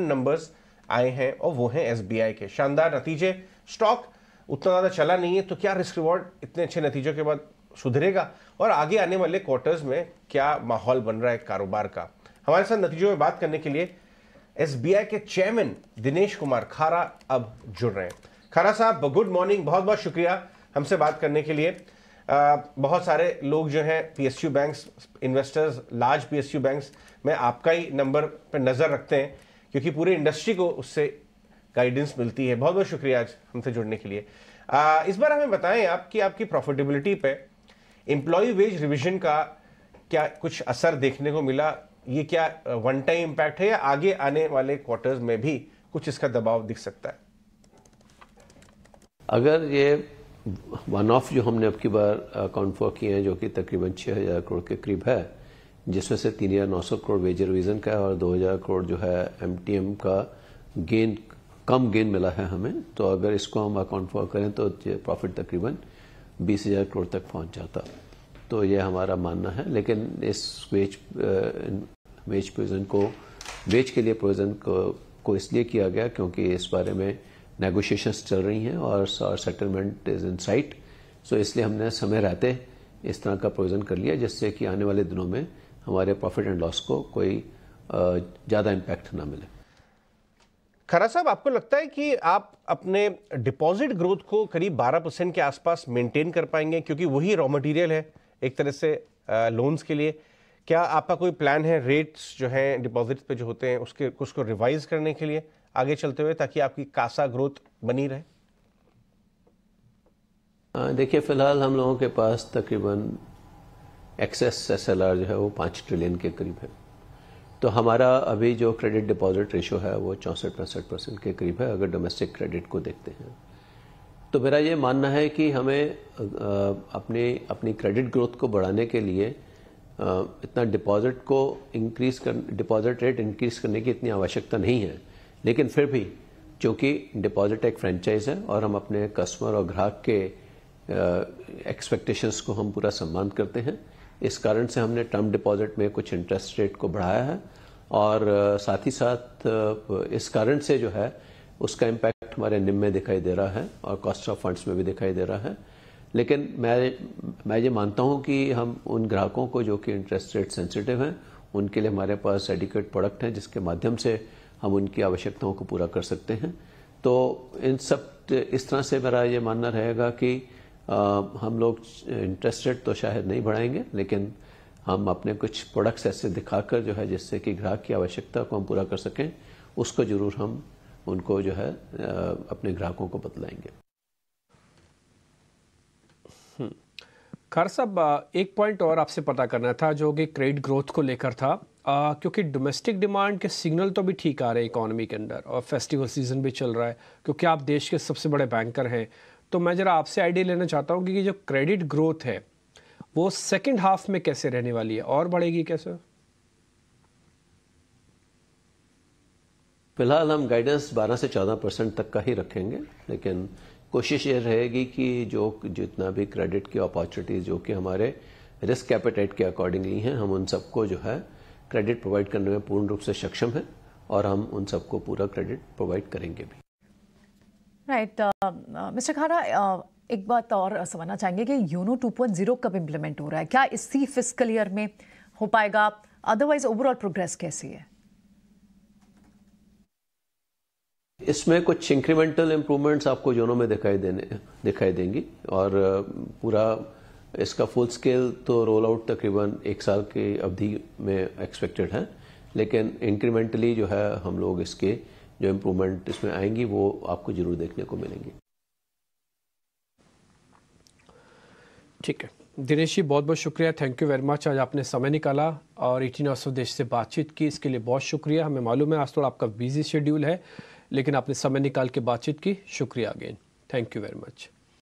Important numbers आए हैं और वो हैं एस के शानदार नतीजे स्टॉक उतना ज़्यादा चला नहीं है तो क्या रिस्क रिवॉर्ड इतने अच्छे नतीजों के बाद सुधरेगा और आगे आने वाले क्वार्टर्स में क्या माहौल बन रहा है कारोबार का हमारे साथ नतीजों में बात करने के लिए एस के चेयरमैन दिनेश कुमार खारा अब जुड़ रहे हैं खारा साहब गुड मॉर्निंग बहुत बहुत शुक्रिया हमसे बात करने के लिए आ, बहुत सारे लोग जो हैं PSU banks investors large PSU banks में आपका ही नंबर पर नज़र रखते हैं क्योंकि पूरे इंडस्ट्री को उससे गाइडेंस मिलती है बहुत बहुत शुक्रिया आज हमसे जुड़ने के लिए आ, इस बार हमें बताएं आप कि आपकी प्रॉफिटेबिलिटी पे एम्प्लॉय वेज रिविजन का क्या कुछ असर देखने को मिला ये क्या वन टाइम इम्पैक्ट है या आगे आने वाले क्वार्टर्स में भी कुछ इसका दबाव दिख सकता है अगर ये वन ऑफ जो हमने अब की बार अकाउंट फॉर किए हैं जो कि तकरीबन छः हज़ार करोड़ के करीब है जिसमें से तीन हजार नौ सौ करोड़ वेज रिविजन का है और दो हजार करोड़ जो है एमटीएम का गेन कम गेन मिला है हमें तो अगर इसको हम अकाउंट फॉर करें तो प्रॉफिट तकरीबन बीस हजार करोड़ तक पहुंच जाता तो ये हमारा मानना है लेकिन इस वेज वेज प्रोविजन को वेज के लिए प्रोविजन को, को इसलिए किया गया क्योंकि इस बारे में नेगोशिएशन चल रही हैं और settlement is in sight so इसलिए हमने समय रहते इस तरह का प्रोविजन कर लिया जिससे कि आने वाले दिनों में हमारे प्रॉफिट एंड लॉस को कोई ज़्यादा इम्पैक्ट ना मिले खरा साहब आपको लगता है कि आप अपने डिपॉजिट ग्रोथ को करीब 12 परसेंट के आसपास मेंटेन कर पाएंगे क्योंकि वही रॉ मटेरियल है एक तरह से लोन्स के लिए क्या आपका कोई प्लान है रेट्स जो हैं डिपॉजिट पे जो होते हैं उसके उसको रिवाइज करने के लिए आगे चलते हुए ताकि आपकी कासा ग्रोथ बनी रहे देखिए फिलहाल हम लोगों के पास तकरीबन एक्सेस एस जो है वो पाँच ट्रिलियन के करीब है तो हमारा अभी जो क्रेडिट डिपॉजिट रेशो है वो चौंसठ पैंसठ परसेंट के करीब है अगर डोमेस्टिक क्रेडिट को देखते हैं तो मेरा ये मानना है कि हमें अपने अपनी क्रेडिट ग्रोथ को बढ़ाने के लिए इतना डिपॉजिट को इंक्रीज कर डिपॉजिट रेट इंक्रीज करने की इतनी आवश्यकता नहीं है लेकिन फिर भी चूँकि डिपॉजिट एक फ्रेंचाइज है और हम अपने कस्टमर और ग्राहक के एक्सपेक्टेशंस को हम पूरा सम्मान करते हैं इस कारण से हमने टर्म डिपॉजिट में कुछ इंटरेस्ट रेट को बढ़ाया है और साथ ही साथ इस कारण से जो है उसका इम्पैक्ट हमारे निम में दिखाई दे रहा है और कॉस्ट ऑफ फंड्स में भी दिखाई दे रहा है लेकिन मैं मैं ये मानता हूँ कि हम उन ग्राहकों को जो कि इंटरेस्ट रेट सेंसिटिव हैं उनके लिए हमारे पास एडिकेट प्रोडक्ट हैं जिसके माध्यम से हम उनकी आवश्यकताओं को पूरा कर सकते हैं तो इन सब इस तरह से मेरा ये मानना रहेगा कि हम लोग इंटरेस्टेड तो शायद नहीं बढ़ाएंगे लेकिन हम अपने कुछ प्रोडक्ट्स ऐसे दिखाकर जो है जिससे कि ग्राहक की आवश्यकता को हम पूरा कर सकें उसको जरूर हम उनको जो है अपने ग्राहकों को बतलाएंगे हम्म। खार साहब एक पॉइंट और आपसे पता करना था जो कि क्रेडिट ग्रोथ को लेकर था आ, क्योंकि डोमेस्टिक डिमांड के सिग्नल तो भी ठीक आ रहे हैं इकोनॉमी के अंदर और फेस्टिवल सीजन भी चल रहा है क्योंकि आप देश के सबसे बड़े बैंकर हैं तो मैं ज़रा आपसे आइडिया लेना चाहता हूँ कि जो क्रेडिट ग्रोथ है वो सेकेंड हाफ में कैसे रहने वाली है और बढ़ेगी कैसे फिलहाल हम गाइडेंस 12 से 14 परसेंट तक का ही रखेंगे लेकिन कोशिश ये रहेगी कि जो जितना भी क्रेडिट की अपॉर्चुनिटीज जो कि हमारे रिस्क कैपिटेट के अकॉर्डिंगली हैं हम उन सबको जो है क्रेडिट प्रोवाइड करने में पूर्ण रूप से सक्षम है और हम उन सबको पूरा क्रेडिट प्रोवाइड करेंगे भी राइट मिस्टर खाना एक बात और uh, समझना चाहेंगे कि यूनो 2.0 कब इम्प्लीमेंट हो रहा है क्या इसी फिजिकल ईयर में हो पाएगा अदरवाइज ओवरऑल प्रोग्रेस कैसी है इसमें कुछ इंक्रीमेंटल इम्प्रूवमेंट्स आपको योनो में दिखाई देने दिखाई देंगी और uh, पूरा इसका फुल स्केल तो रोल आउट तकरीबन एक साल की अवधि में एक्सपेक्टेड है लेकिन इंक्रीमेंटली जो है हम लोग इसके जो इम्प्रूवमेंट इसमें आएंगी वो आपको जरूर देखने को मिलेंगी ठीक है दिनेश जी बहुत बहुत शुक्रिया थैंक यू वेरी मच आज आपने समय निकाला और इटी देश से बातचीत की इसके लिए बहुत शुक्रिया हमें मालूम है आज थोड़ा आपका बिजी शेड्यूल है लेकिन आपने समय निकाल के बातचीत की शुक्रिया again thank you very much